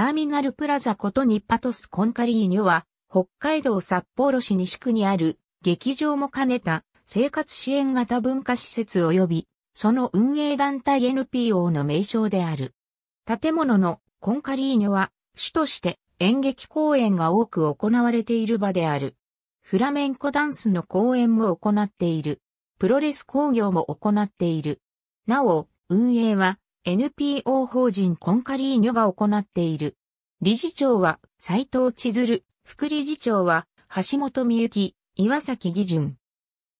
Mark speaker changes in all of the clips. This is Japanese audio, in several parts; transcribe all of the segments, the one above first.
Speaker 1: ターミナルプラザことニッパトスコンカリーニョは、北海道札幌市西区にある、劇場も兼ねた生活支援型文化施設及び、その運営団体 NPO の名称である。建物のコンカリーニョは、主として演劇公演が多く行われている場である。フラメンコダンスの公演も行っている。プロレス工業も行っている。なお、運営は NPO 法人コンカリーニョが行っている。理事長は斉藤千鶴、副理事長は橋本美幸、岩崎義順。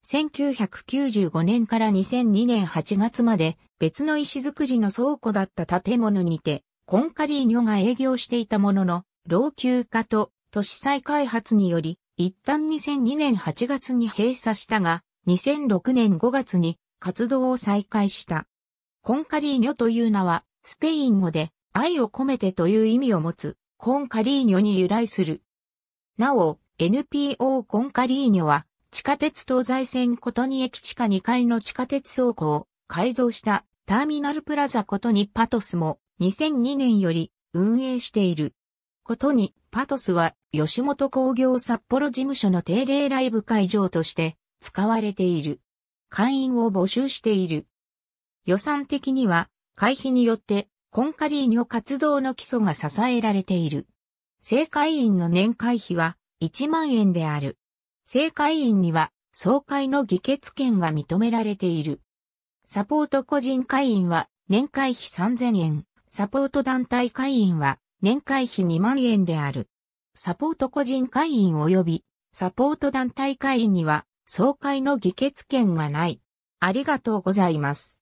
Speaker 1: 1995年から2002年8月まで別の石造りの倉庫だった建物にて、コンカリーニョが営業していたものの、老朽化と都市再開発により、一旦2002年8月に閉鎖したが、2006年5月に活動を再開した。コンカリーニョという名は、スペイン語で、愛を込めてという意味を持つ、コンカリーニョに由来する。なお、NPO コンカリーニョは、地下鉄東西線ことに駅地下2階の地下鉄倉庫を改造したターミナルプラザことにパトスも2002年より運営している。ことにパトスは吉本工業札幌事務所の定例ライブ会場として使われている。会員を募集している。予算的には、会費によって、コンカリーニョ活動の基礎が支えられている。正会員の年会費は1万円である。正会員には総会の議決権が認められている。サポート個人会員は年会費3000円。サポート団体会員は年会費2万円である。サポート個人会員及びサポート団体会員には総会の議決権がない。ありがとうございます。